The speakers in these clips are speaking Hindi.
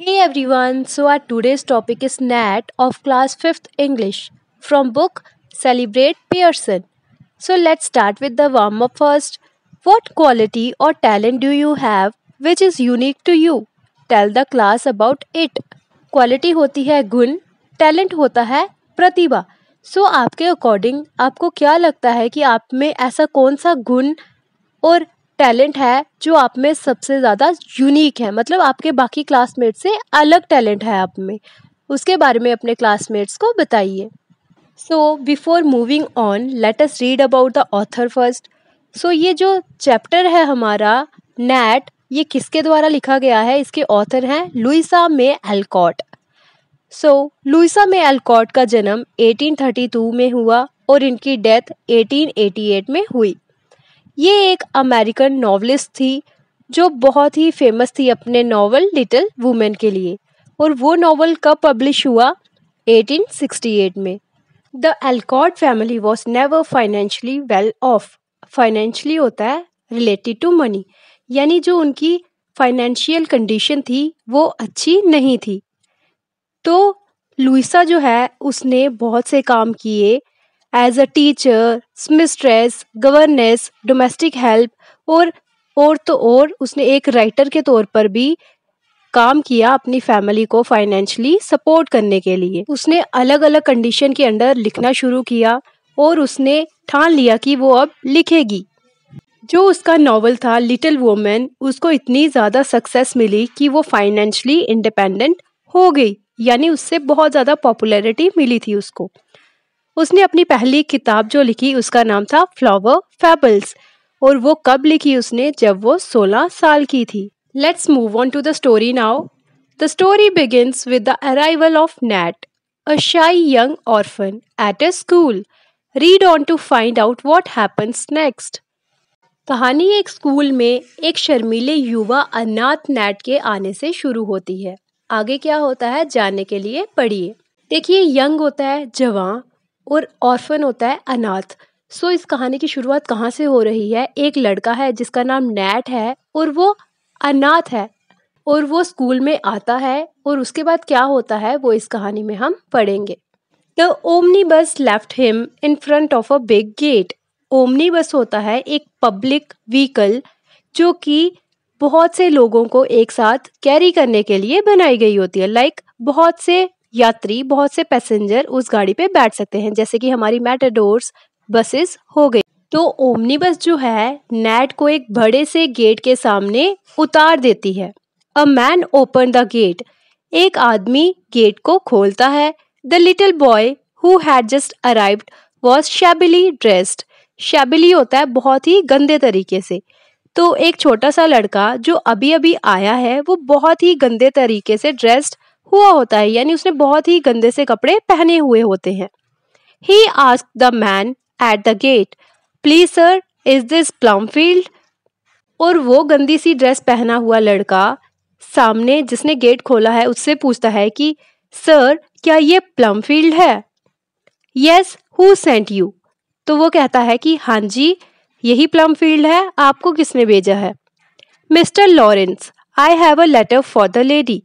Hey everyone, so our today's topic is NAT of class 5th English from book Celebrate Pearson. So let's start with the warm up first. What quality or talent do you have which is unique to you? Tell the class about it. Quality hoti hai gun, talent hota hai pratibha. so, आपके अकॉर्डिंग आपको क्या लगता है कि आप में ऐसा कौन सा गुण और टैलेंट है जो आप में सबसे ज़्यादा यूनिक है मतलब आपके बाकी क्लासमेट से अलग टैलेंट है आप में उसके बारे में अपने क्लासमेट्स को बताइए so before moving on let us read about the author first so ये जो चैप्टर है हमारा नैट ये किसके द्वारा लिखा गया है इसके ऑथर हैं लुइसा मे एल्कॉट सो लुइसा मे एल्कॉट का जन्म 1832 में हुआ और इनकी डेथ 1888 में हुई ये एक अमेरिकन नावलिस्ट थी जो बहुत ही फेमस थी अपने नावल लिटिल वुमेन के लिए और वो नावल कब पब्लिश हुआ 1868 में the Alcott family was never financially well off financially होता है रिलेटेड टू मनी यानी जो उनकी फाइनेंशियल कंडीशन थी वो अच्छी नहीं थी तो लुइसा जो है उसने बहुत से काम किए as a teacher mistress governess domestic help और और तो और उसने एक राइटर के तौर पर भी काम किया अपनी फैमिली को फाइनेंशियली सपोर्ट करने के लिए उसने अलग अलग कंडीशन के अंडर लिखना शुरू किया और उसने ठान लिया कि वो अब लिखेगी जो उसका नॉवल था लिटिल वोमेन उसको इतनी ज़्यादा सक्सेस मिली कि वो फाइनेंशली इंडिपेंडेंट हो गई यानी उससे बहुत ज़्यादा पॉपुलैरिटी मिली थी उसको उसने अपनी पहली किताब जो लिखी उसका नाम था फ्लावर फैबल्स और वो कब लिखी उसने जब वो 16 साल की थी let's move on to the story now the story begins with the arrival of Nat a shy young orphan at a school read on to find out what happens next कहानी एक स्कूल में एक शर्मीले युवा अनाथ नैट के आने से शुरू होती है आगे क्या होता है जानने के लिए पढ़िए देखिए यंग होता है जवान और ऑर्फन होता है अनाथ सो so, इस कहानी की शुरुआत कहाँ से हो रही है एक लड़का है जिसका नाम नैट है और वो अनाथ है और वो स्कूल में आता है और उसके बाद क्या होता है वो इस कहानी में हम पढ़ेंगे the omnibus left him in front of a big gate omnibus होता है एक पब्लिक व्हीकल जो कि बहुत से लोगों को एक साथ कैरी करने के लिए बनाई गई होती है लाइक like, बहुत से यात्री बहुत से पैसेंजर उस गाड़ी पे बैठ सकते हैं जैसे कि हमारी मेटाडोर्स बसेस हो गई तो ओमनी बस जो है नेट को एक बड़े से गेट के सामने उतार देती है a man open the gate एक आदमी गेट को खोलता है the little boy who had just arrived was shabbily dressed shabbily होता है बहुत ही गंदे तरीके से तो एक छोटा सा लड़का जो अभी अभी आया है वो बहुत ही गंदे तरीके से ड्रेस्ड हुआ होता है यानी उसने बहुत ही गंदे से कपड़े पहने हुए होते हैं he ask the man at the gate please sir is this field और वो गंदी सी ड्रेस पहना हुआ लड़का सामने जिसने गेट खोला है उससे पूछता है कि सर क्या ये फील्ड है यस हु सेंट यू तो वो कहता है कि हाँ जी यही प्लम फील्ड है आपको किसने भेजा है mister Lawrence I have a letter for the lady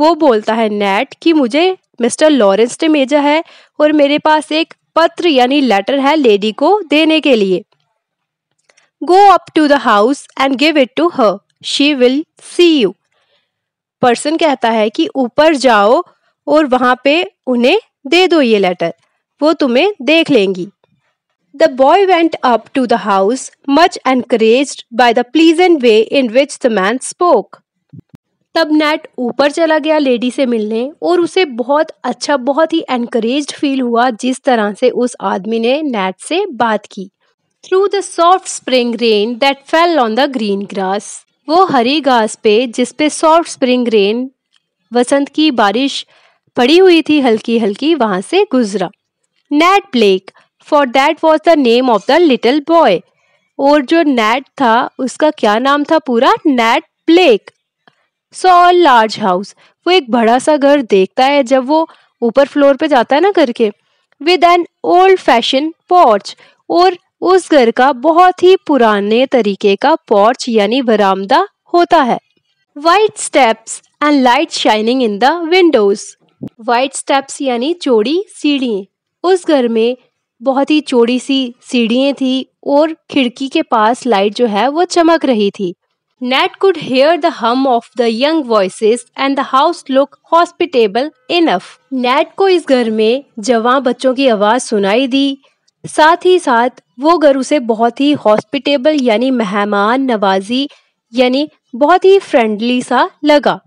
वो बोलता है नेट कि मुझे मिस्टर लॉरेंस ने भेजा है और मेरे पास एक पत्र यानी लेटर है लेडी को देने के लिए go up to the house and give it to her she will see you person कहता है कि ऊपर जाओ और वहां पे उन्हें दे दो ये लेटर वो तुम्हें देख लेंगी the boy went up to the house much encouraged by the pleasant way in which the man spoke तब नेट ऊपर चला गया लेडी से मिलने और उसे बहुत अच्छा बहुत ही एनकरेज फील हुआ जिस तरह से उस आदमी ने नेट से बात की through the soft spring rain that fell on the green grass वो हरी घास पे जिस पे सॉफ्ट स्प्रिंग रेन वसंत की बारिश पड़ी हुई थी हल्की हल्की वहां से गुजरा Nat Blake for that was the name of the little boy और जो नेट था उसका क्या नाम था पूरा Nat Blake saw large house वो एक बड़ा सा घर देखता है जब वो ऊपर फ्लोर पे जाता है ना करके with an old fashion porch और उस घर का बहुत ही पुराने तरीके का पॉर्च यानी बरामदा होता है white steps and light shining in the windows white steps यानी चौड़ी सीढ़ी उस घर में बहुत ही चौड़ी सी सीढ़ियाँ थी और खिड़की के पास लाइट जो है वो चमक रही थी Nat could hear the hum of the young voices and the house looked hospitable enough. Nat को इस घर में जवां बच्चों की आवाज सुनाई दी साथ ही साथ वो घर उसे बहुत ही हॉस्पिटेबल यानी मेहमान नवाजी यानी बहुत ही फ्रेंडली सा लगा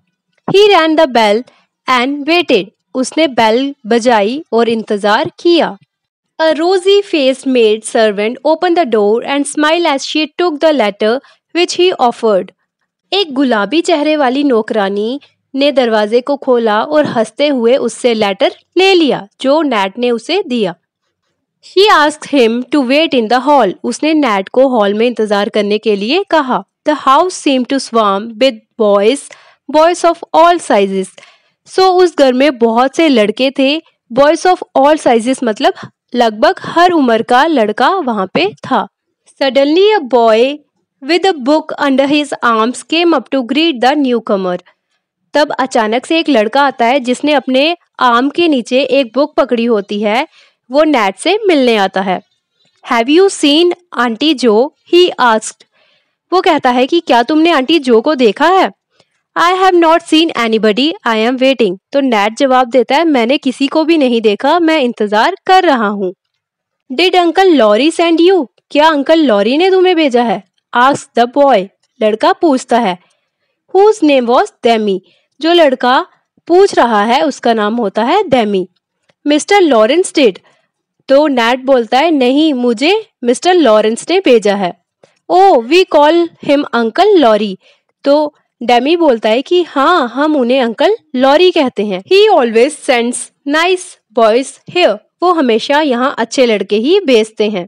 he rang the bell and waited उसने बेल बजाई और इंतजार किया A rosy faced maid servant opened the door and smiled as she took the letter which he offered एक गुलाबी चेहरे वाली नौकरानी ने दरवाजे को खोला और हंसते हुए उससे लेटर ले लिया जो नैट ने उसे दिया he ask him to wait in the hall उसने नैट को हॉल में इंतजार करने के लिए कहा the house seem to swarm with boys boys of all sizes सो उस घर में बहुत से लड़के थे बॉयज ऑफ ऑल साइजेस मतलब लगभग हर उम्र का लड़का वहां पे था suddenly a boy with a book under his arms came up to greet the newcomer तब अचानक से एक लड़का आता है जिसने अपने आर्म के नीचे एक बुक पकड़ी होती है वो नैट से मिलने आता है हैव यू सीन आंटी जो ही आस्क वो कहता है कि क्या तुमने आंटी जो को देखा है I have not seen anybody I am waiting तो नैट जवाब देता है मैंने किसी को भी नहीं देखा मैं इंतजार कर रहा हूँ did uncle Laurie send you क्या अंकल लॉरी ने तुम्हें भेजा है आस द बॉय लड़का पूछता है हुज नेम वॉज डेमी जो लड़का पूछ रहा है उसका नाम होता है डेमी मिस्टर लॉरेंस डेड तो नैट बोलता है नहीं मुझे मिस्टर लॉरेंस ने भेजा है oh we call him uncle Laurie तो डेमी बोलता है कि हाँ हम उन्हें अंकल लॉरी कहते हैं he always sends nice boys here वो हमेशा यहाँ अच्छे लड़के ही भेजते हैं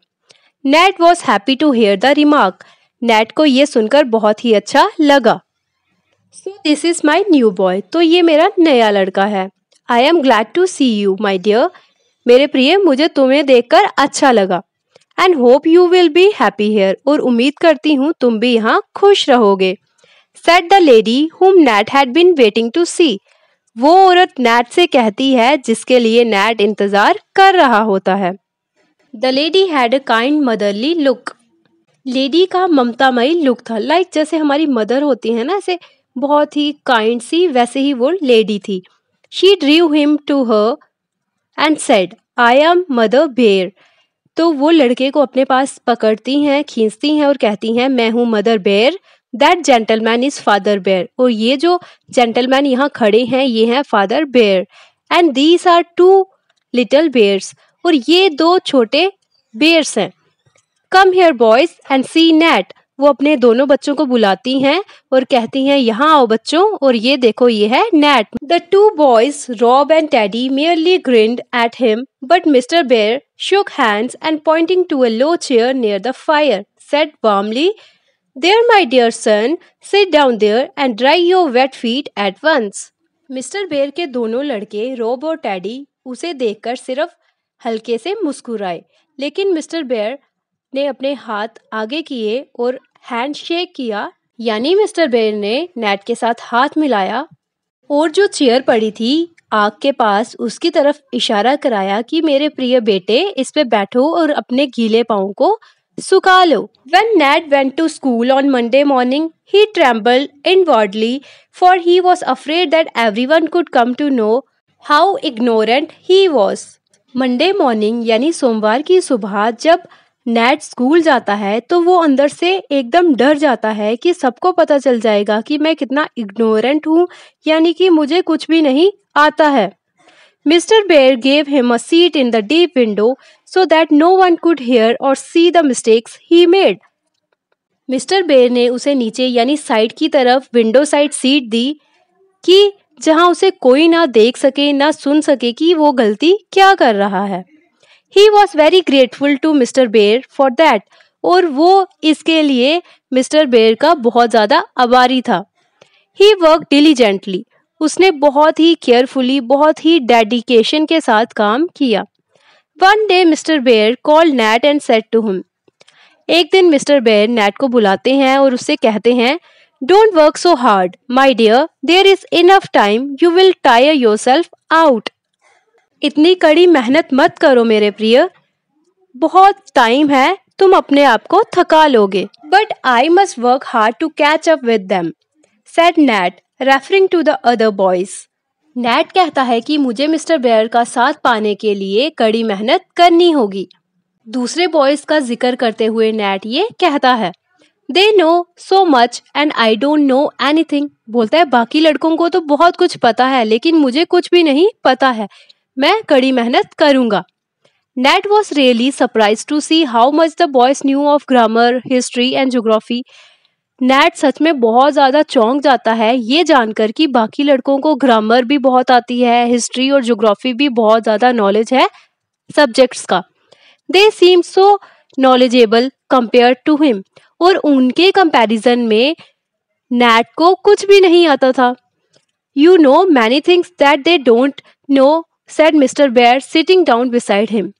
Nat was happy to hear the remark Nat को ये सुनकर बहुत ही अच्छा लगा so this is my new boy तो ये मेरा नया लड़का है I am glad to see you my dear मेरे प्रिय मुझे तुम्हें देखकर अच्छा लगा and hope you will be happy here और उम्मीद करती हूँ तुम भी यहाँ खुश रहोगे said the lady whom Nat had been waiting to see वो औरत नैट से कहती है जिसके लिए नैट इंतजार कर रहा होता है the lady had a kind motherly look lady का ममतामयी लुक था लाइक जैसे हमारी मदर होती है ना ऐसे बहुत ही काइंड सी वैसे ही वो लेडी थी she drew him to her and said I am mother Bhaer तो वो लड़के को अपने पास पकड़ती हैं खींचती हैं और कहती हैं मैं हूँ mother Bhaer that gentleman is father Bhaer और ये जो जेंटलमैन यहाँ खड़े हैं ये हैं father Bhaer and these are two little Bhaers और ये दो छोटे बेयर्स हैं come here boys and see Nat वो अपने दोनों बच्चों को बुलाती हैं और कहती हैं यहाँ आओ बच्चों और ये देखो ये है Nat the two boys Rob and Teddy merely grinned at him but mister Bhaer shook hands and pointing to a low chair near the fire said warmly, there my dear son sit down there and dry your wet feet at once mister Bhaer के दोनों लड़के रॉब और टैडी उसे देखकर सिर्फ हल्के से मुस्कुराए लेकिन मिस्टर बेयर ने अपने हाथ आगे किए और हैंडशेक किया यानी मिस्टर बेर ने नेट के साथ हाथ मिलाया और जो चेयर पड़ी थी आग के पास उसकी तरफ इशारा कराया कि मेरे प्रिय बेटे इस पे बैठो और अपने गीले पाओ को सुखा लो when Nat went to school on Monday morning he tremble inwardly for he was afraid that everyone could come to know how ignorant he was Monday morning यानी सोमवार की सुबह जब नेट स्कूल जाता है तो वो अंदर से एकदम डर जाता है कि सबको पता चल जाएगा कि मैं कितना इग्नोरेंट हूँ यानी कि मुझे कुछ भी नहीं आता है mister Bhaer gave him a seat in the deep window so that no one could hear और see the mistakes he made mister Bhaer ने उसे नीचे यानी साइड की तरफ विंडो साइड सीट दी कि जहां उसे कोई ना देख सके ना सुन सके कि वो गलती क्या कर रहा है he was very grateful to mister Bhaer for that और वो इसके लिए मिस्टर बेयर का बहुत ज़्यादा आभारी था ही वर्क डिलीजेंटली उसने बहुत ही केयरफुली बहुत ही डेडिकेशन के साथ काम किया one day mister Bhaer call Nat and said to him एक दिन मिस्टर बेयर नैट को बुलाते हैं और उससे कहते हैं don't work so hard my dear there is enough time you will tire yourself out इतनी कड़ी मेहनत मत करो मेरे प्रिय बहुत टाइम है तुम अपने आप को थका लोगे but I must work hard to catch up with them said Nat referring to the other boys Nat कहता है कि मुझे मिस्टर बेयर का साथ पाने के लिए कड़ी मेहनत करनी होगी दूसरे बॉयज का जिक्र करते हुए नेट ये कहता है they know so much and I don't know anything बोलता है बाकी लड़कों को तो बहुत कुछ पता है लेकिन मुझे कुछ भी नहीं पता है मैं कड़ी मेहनत करूंगा Nat was really surprise to see how much the boys knew of grammar history and geography Nat सच में बहुत ज़्यादा चौंक जाता है ये जानकर कि बाकी लड़कों को ग्रामर भी बहुत आती है हिस्ट्री और जोग्राफी भी बहुत ज़्यादा नॉलेज है सब्जेक्ट्स का they seem so knowledgeable compare to him और उनके कंपेरिजन में नेट को कुछ भी नहीं आता था you know many things that they don't know said mister Bhaer sitting down beside him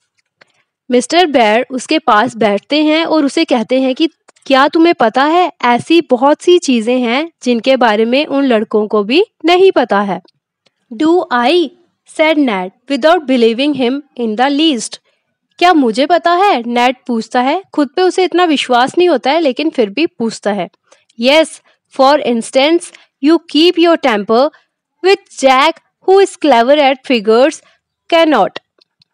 mister Bhaer उसके पास बैठते हैं और उसे कहते हैं कि क्या तुम्हें पता है ऐसी बहुत सी चीज़ें हैं जिनके बारे में उन लड़कों को भी नहीं पता है do I said Nat without believing him in the least क्या मुझे पता है नेट पूछता है खुद पे उसे इतना विश्वास नहीं होता है लेकिन फिर भी पूछता है yes for instance you keep your temper with Jack who is clever at figures cannot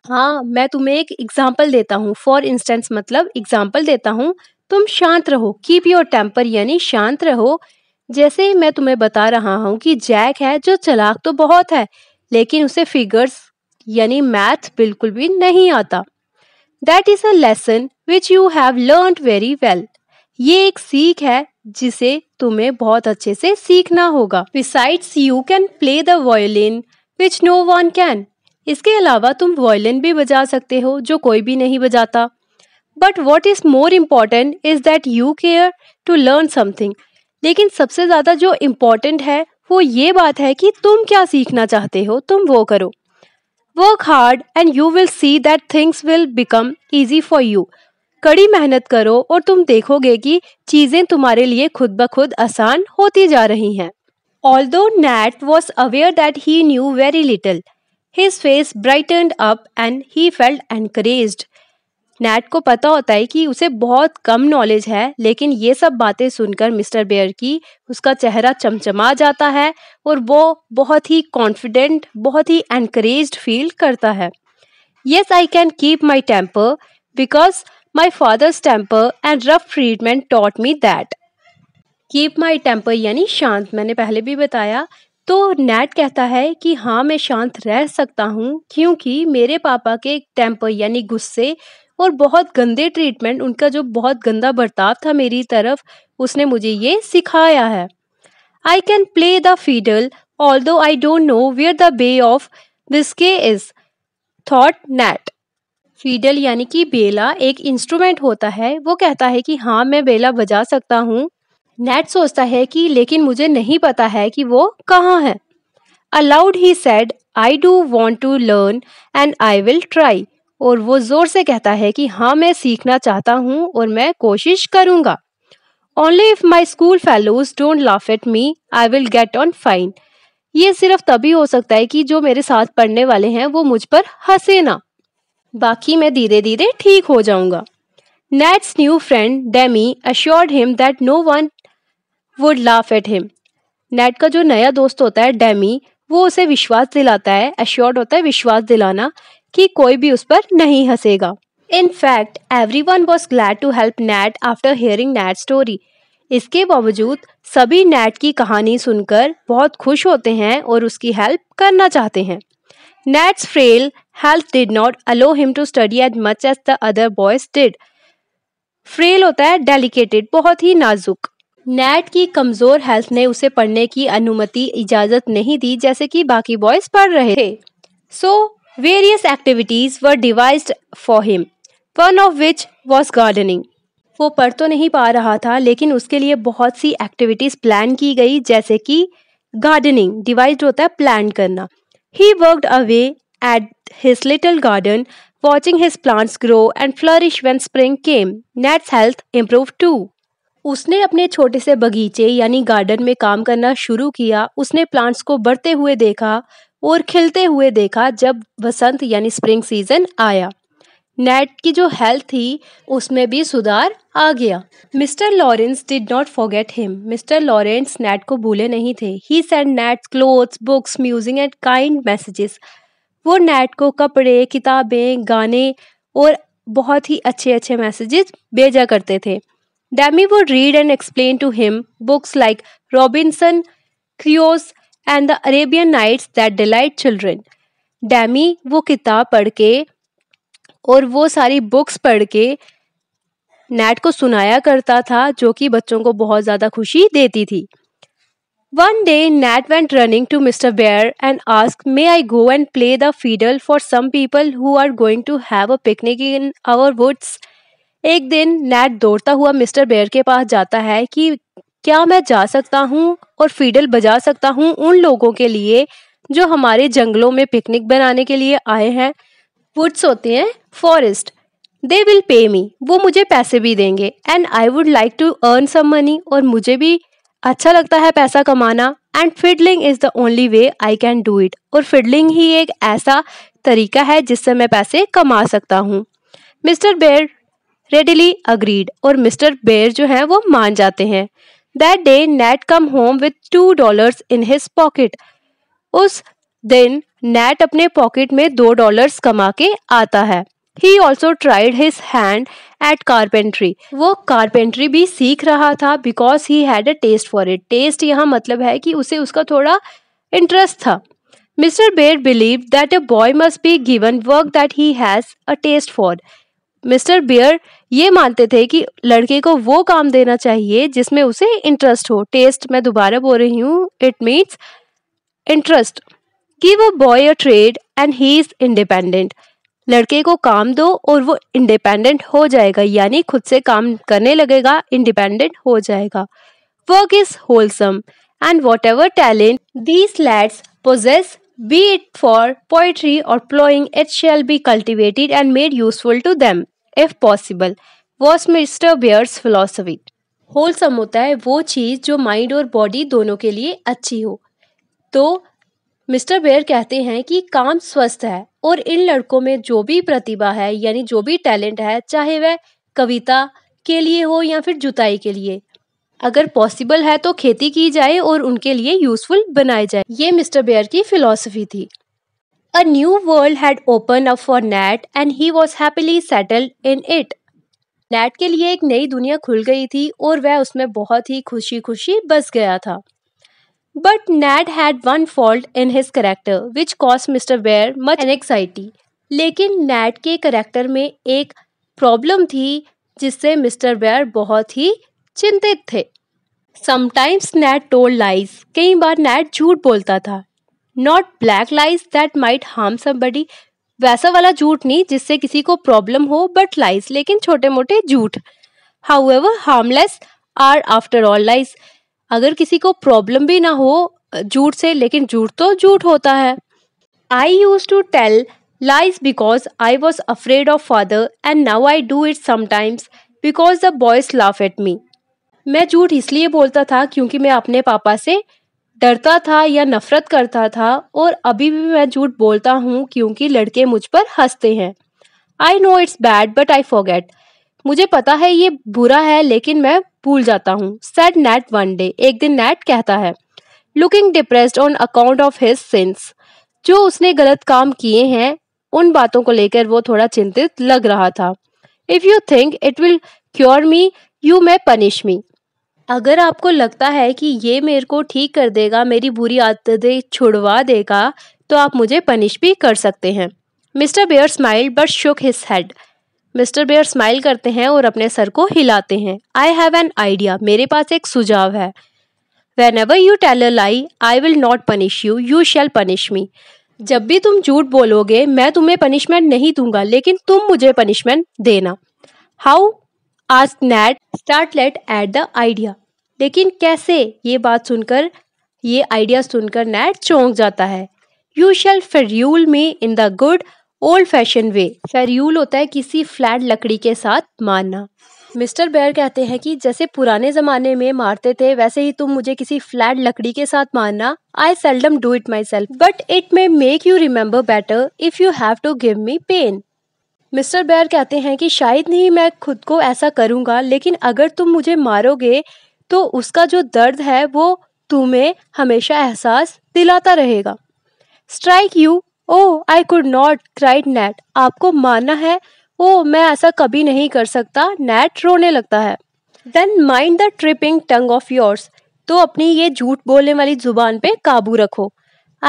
हाँ मैं तुम्हें एक एग्जाम्पल देता हूँ फॉर इंस्टेंस मतलब एग्जाम्पल देता हूँ तुम शांत रहो कीप योर टेम्पर यानी शांत रहो जैसे ही मैं तुम्हें बता रहा हूँ कि जैक है जो चलाक तो बहुत है लेकिन उसे फिगर्स यानी मैथ बिल्कुल भी नहीं आता that is a lesson which you have learn very well ये एक सीख है जिसे तुम्हें बहुत अच्छे से सीखना होगा besides you can play the violin which no one can इसके अलावा तुम वायोलिन भी बजा सकते हो जो कोई भी नहीं बजाता but what is more important is that you care to learn something लेकिन सबसे ज़्यादा जो इम्पॉर्टेंट है वो ये बात है कि तुम क्या सीखना चाहते हो तुम वो करो work hard and you will see that things will become easy for you कड़ी मेहनत करो और तुम देखोगे कि चीजें तुम्हारे लिए खुद ब खुद आसान होती जा रही हैं although Nat was aware that he knew very little his face brightened up and he felt encourage Nat को पता होता है कि उसे बहुत कम नॉलेज है लेकिन ये सब बातें सुनकर मिस्टर बेयर की उसका चेहरा चमचमा जाता है और वो बहुत ही कॉन्फिडेंट बहुत ही एनकरेज फील करता है yes I can keep my temper because My father's temper and rough treatment taught me that. Keep my temper यानी शांत मैंने पहले भी बताया तो नेट कहता है कि हाँ मैं शांत रह सकता हूँ क्योंकि मेरे पापा के टेम्पर यानी गुस्से और बहुत गंदे ट्रीटमेंट उनका जो बहुत गंदा बर्ताव था मेरी तरफ उसने मुझे ये सिखाया है I can play the fiddle although I don't know where the Bay of Biscay is thought Nat fiddle यानी कि बेला एक इंस्ट्रूमेंट होता है वो कहता है कि हाँ मैं बेला बजा सकता हूँ नेट सोचता है कि लेकिन मुझे नहीं पता है कि वो कहाँ है aloud he said I do want to learn and I will try और वो ज़ोर से कहता है कि हाँ मैं सीखना चाहता हूँ और मैं कोशिश करूँगा only if my school fellows don't laugh at me I will get on fine ये सिर्फ तभी हो सकता है कि जो मेरे साथ पढ़ने वाले हैं वो मुझ पर हंसे ना बाकी मैं धीरे धीरे ठीक हो जाऊंगा Nat's new friend Demi assured him that no one would laugh at him Nat का जो नया दोस्त होता है डेमी वो उसे विश्वास दिलाता है अश्योर्ड होता है विश्वास दिलाना कि कोई भी उस पर नहीं हंसेगा in fact everyone was glad to help Nat after hearing Nat story इसके बावजूद सभी नेट की कहानी सुनकर बहुत खुश होते हैं और उसकी हेल्प करना चाहते हैं Nat's frail health did not allow him to study as much as the other boys did. Frail होता है डेलिकेटेड बहुत ही नाजुक नेट की कमजोर हेल्थ ने उसे पढ़ने की अनुमति इजाजत नहीं दी जैसे कि बाकी बॉयज पढ़ रहे थे so various activities were devised for him one of which was gardening वो पढ़ तो नहीं पा रहा था लेकिन उसके लिए बहुत सी एक्टिविटीज प्लान की गई जैसे कि गार्डनिंग डिवाइज होता है प्लान करना He worked away at his little garden, watching his plants grow and flourish when spring came. Ned's health improved too. उसने अपने छोटे से बगीचे यानी गार्डन में काम करना शुरू किया उसने प्लांट्स को बढ़ते हुए देखा और खिलते हुए देखा जब वसंत यानी स्प्रिंग सीजन आया नेट की जो हेल्थ थी उसमें भी सुधार आ गया mister Laurence did not forget him mister Laurence Nat को भूले नहीं थे he send Nat clothes books music and kind messages वो नेट को कपड़े किताबें गाने और बहुत ही अच्छे अच्छे मैसेजेस भेजा करते थे Demi would read and explain to him books like Robinson Crusoe and the Arabian Nights that delight children Demi वो किताब पढ़ के और वो सारी बुक्स पढ़ के नेट को सुनाया करता था जो कि बच्चों को बहुत ज़्यादा खुशी देती थी one day Nat went running to mister Bhaer and ask may I go and play the fiddle for some people who are going to have a picnic in our woods एक दिन नेट दौड़ता हुआ मिस्टर बेयर के पास जाता है कि क्या मैं जा सकता हूँ और फीडल बजा सकता हूँ उन लोगों के लिए जो हमारे जंगलों में पिकनिक बनाने के लिए आए हैं वुड्स होते हैं फॉरेस्ट दे विल पे मी वो मुझे पैसे भी देंगे and I would like to earn some money और मुझे भी अच्छा लगता है पैसा कमाना and fiddling is the only way I can do it और फिडलिंग ही एक ऐसा तरीका है जिससे मैं पैसे कमा सकता हूँ मिस्टर बेयर रेडिली अग्रीड और मिस्टर बेयर जो है वो मान जाते हैं that day Nat come home with two dollars in his pocket उस दिन नैट अपने पॉकेट में दो डॉलर्स कमा के आता है he also tried his hand at carpentry वो कारपेंट्री भी सीख रहा था because he had a taste for it taste यहाँ मतलब है कि उसे उसका थोड़ा इंटरेस्ट था mister Bhaer believe that a boy must be given work that he has a taste for mister Bhaer ये मानते थे कि लड़के को वो काम देना चाहिए जिसमें उसे इंटरेस्ट हो टेस्ट मैं दोबारा बोल रही हूँ इट मीन्स इंटरेस्ट कि वो boy a trade and he is independent लड़के को काम दो और वो इंडिपेंडेंट हो जाएगा यानी खुद से काम करने लगेगा इंडिपेंडेंट हो जाएगा work is wholesome and whatever talent these lads possess be it for poetry or ploughing it shall be cultivated and made useful to them, if possible was mister Bhaer's philosophy wholesome होता है वो चीज़ जो माइंड और बॉडी दोनों के लिए अच्छी हो तो मिस्टर बेयर कहते हैं कि काम स्वस्थ है और इन लड़कों में जो भी प्रतिभा है यानी जो भी टैलेंट है चाहे वह कविता के लिए हो या फिर जुताई के लिए अगर पॉसिबल है तो खेती की जाए और उनके लिए यूजफुल बनाए जाए ये मिस्टर बेयर की फिलॉसफी थी a new world had open up for Nat and he was happily settled in it Nat के लिए एक नई दुनिया खुल गई थी और वह उसमें बहुत ही खुशी खुशी बस गया था But Nad had one fault in his character which caused Mr. Bear much anxiety. लेकिन नैट के करेक्टर में एक प्रॉब्लम थी जिससे मिस्टर बेयर बहुत ही चिंतित थे समटाइम्स नैट टोल लाइज कई बार नैट झूठ बोलता था not black lies that might harm somebody वैसा वाला झूठ नहीं जिससे किसी को प्रॉब्लम हो बट लाइज लेकिन छोटे मोटे झूठ however harmless are after all lies अगर किसी को प्रॉब्लम भी ना हो झूठ से लेकिन झूठ तो झूठ होता है I used to tell lies because I was afraid of father and now I do it sometimes because the boys laugh at me मैं झूठ इसलिए बोलता था क्योंकि मैं अपने पापा से डरता था या नफरत करता था और अभी भी मैं झूठ बोलता हूँ क्योंकि लड़के मुझ पर हंसते हैं I know it's bad but I forget मुझे पता है ये बुरा है लेकिन मैं भूल जाता हूँ सेट नेट वन डे एक दिन नेट कहता है looking depressed on account of his sins जो उसने गलत काम किए हैं उन बातों को लेकर वो थोड़ा चिंतित लग रहा था if you think it will cure me you may punish me अगर आपको लगता है कि ये मेरे को ठीक कर देगा मेरी बुरी आदतें छुड़वा देगा तो आप मुझे पनिश भी कर सकते हैं Mr Bhaer smiled but shook his head Mr Bhaer smile करते हैं और अपने सर को हिलाते हैं आई हैव एन आइडिया मेरे पास एक सुझाव है whenever you tell a lie I will not punish you you shall punish me जब भी तुम झूठ बोलोगे मैं तुम्हें पनिशमेंट नहीं दूंगा लेकिन तुम मुझे पनिशमेंट देना हाउ आज Nat started at the idea लेकिन कैसे ये बात सुनकर ये आइडिया सुनकर नैट चौंक जाता है you shall ferule me in the good old fashion way ferule होता है किसी फ्लैट लकड़ी के साथ मारना मिस्टर बेयर कहते हैं कि जैसे पुराने ज़माने में मारते थे वैसे ही तुम मुझे किसी फ्लैट लकड़ी के साथ मारना I seldom do it myself but it may make you remember better if you have to give me pain Mr Bhaer कहते हैं कि शायद नहीं मैं खुद को ऐसा करूंगा लेकिन अगर तुम मुझे मारोगे तो उसका जो दर्द है वो तुम्हें हमेशा एहसास दिलाता रहेगा strike you oh I could not cried Nat आपको मानना है ओ मैं ऐसा कभी नहीं कर सकता नेट रोने लगता है then mind the tripping tongue of yours तो अपनी ये झूठ बोलने वाली जुबान पे काबू रखो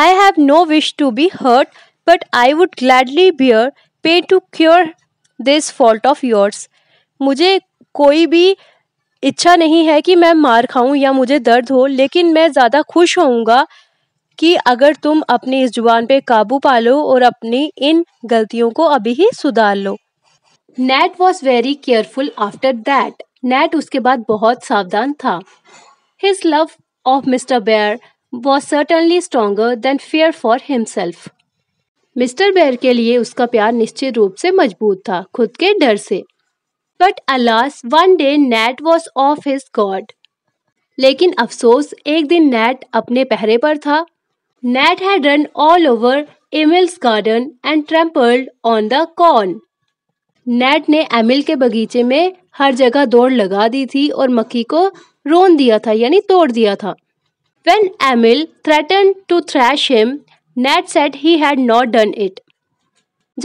I have no wish to be hurt but I would gladly bear pain to cure this fault of yours मुझे कोई भी इच्छा नहीं है कि मैं मार खाऊं या मुझे दर्द हो लेकिन मैं ज़्यादा खुश होऊंगा कि अगर तुम अपनी इस जुबान पे काबू पा लो और अपनी इन गलतियों को अभी ही सुधार लो Nat was very careful after that Nat उसके बाद बहुत सावधान था his love of Mr Bhaer was certainly stronger than fear for himself Mr Bhaer के लिए उसका प्यार निश्चित रूप से मजबूत था खुद के डर से but alas one day Nat was off his guard लेकिन अफसोस एक दिन नेट अपने पहरे पर था Nat had run all over Emil's garden and trampled on the corn Nat ने एमिल के बगीचे में हर जगह दौड़ लगा दी थी और मक्की को रोन दिया था यानी तोड़ दिया था when Emil threaten to thrash him Nat said he had not done it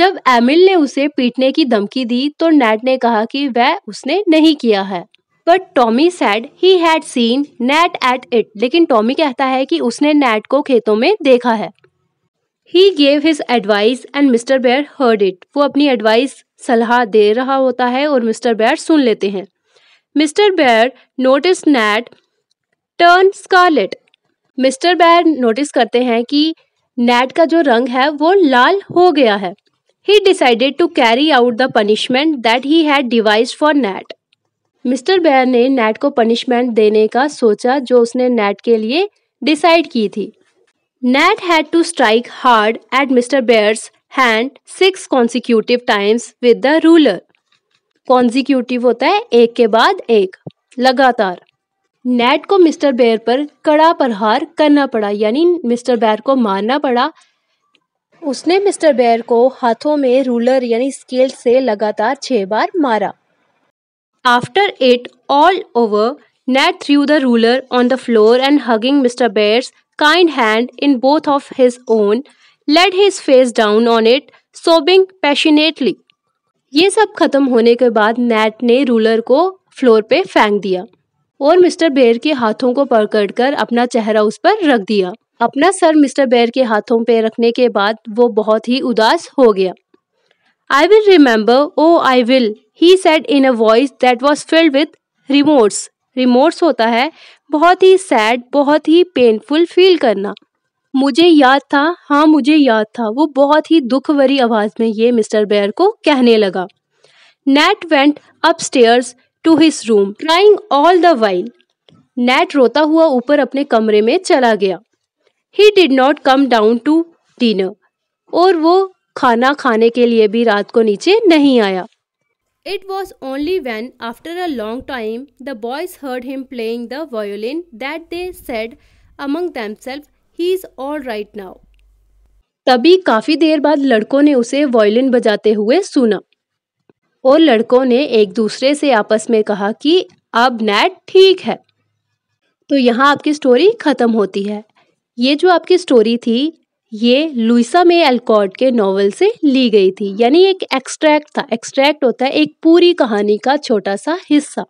जब एमिल ने उसे पीटने की धमकी दी तो नेट ने कहा कि वह उसने नहीं किया है but Tommy said he had seen Nat at it लेकिन टॉमी कहता है कि उसने नेट को खेतों में देखा है he gave his advice and Mr Bhaer heard it वो अपनी एडवाइस सलाह दे रहा होता है और मिस्टर बेयर सुन लेते हैं Mr Bhaer notice Nat turn scarlet Mr Bhaer notice करते हैं कि नेट का जो रंग है वो लाल हो गया है he decided to carry out the punishment that he had devised for Nat Mr Bhaer ने नेट को पनिशमेंट देने का सोचा जो उसने नेट के लिए डिसाइड की थी Nat had to strike hard at Mr Bhaer's hand six consecutive times with the ruler consecutive होता है एक के बाद एक लगातार नेट को मिस्टर बेयर पर कड़ा प्रहार करना पड़ा यानी मिस्टर बेयर को मारना पड़ा उसने मिस्टर बेयर को हाथों में रूलर यानी स्केल से लगातार छः बार मारा After it all over, Ned threw the ruler on the floor and hugging Mr. Bear's kind hand in both of his own, laid his face down on it, sobbing passionately. ये सब खत्म होने के बाद नेट ने रूलर को फ्लोर पे फेंक दिया और मिस्टर बेर के हाथों को पकड़कर अपना चेहरा उस पर रख दिया अपना सर मिस्टर बेर के हाथों पे रखने के बाद वो बहुत ही उदास हो गया I will remember, oh I will, he said in a voice that was filled with remorse. Remorse होता है बहुत ही सैड बहुत ही पेनफुल फील करना मुझे याद था हाँ मुझे याद था वो बहुत ही दुख भरी आवाज़ में ये मिस्टर बेयर को कहने लगा Nat went upstairs to his room crying all the while Nat रोता हुआ ऊपर अपने कमरे में चला गया he did not come down to dinner और वो खाना खाने के लिए भी रात को नीचे नहीं आया it was only when after a long time the boys heard him playing the violin that they said among themselves he is all right now तभी काफी देर बाद लड़कों ने उसे वायोलिन बजाते हुए सुना और लड़कों ने एक दूसरे से आपस में कहा कि अब नैट ठीक है तो यहाँ आपकी स्टोरी खत्म होती है ये जो आपकी स्टोरी थी ये लुइसा मे एलकॉर्ड के नावल से ली गई थी यानी एक एक्सट्रैक्ट था एक्सट्रैक्ट होता है एक पूरी कहानी का छोटा सा हिस्सा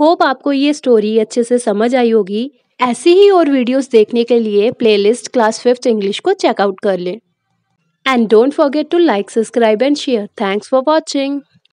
होप आपको ये स्टोरी अच्छे से समझ आई होगी ऐसी ही और वीडियोस देखने के लिए प्लेलिस्ट क्लास फिफ्थ इंग्लिश को चेकआउट कर लें and don't forget to like subscribe and share thanks for watching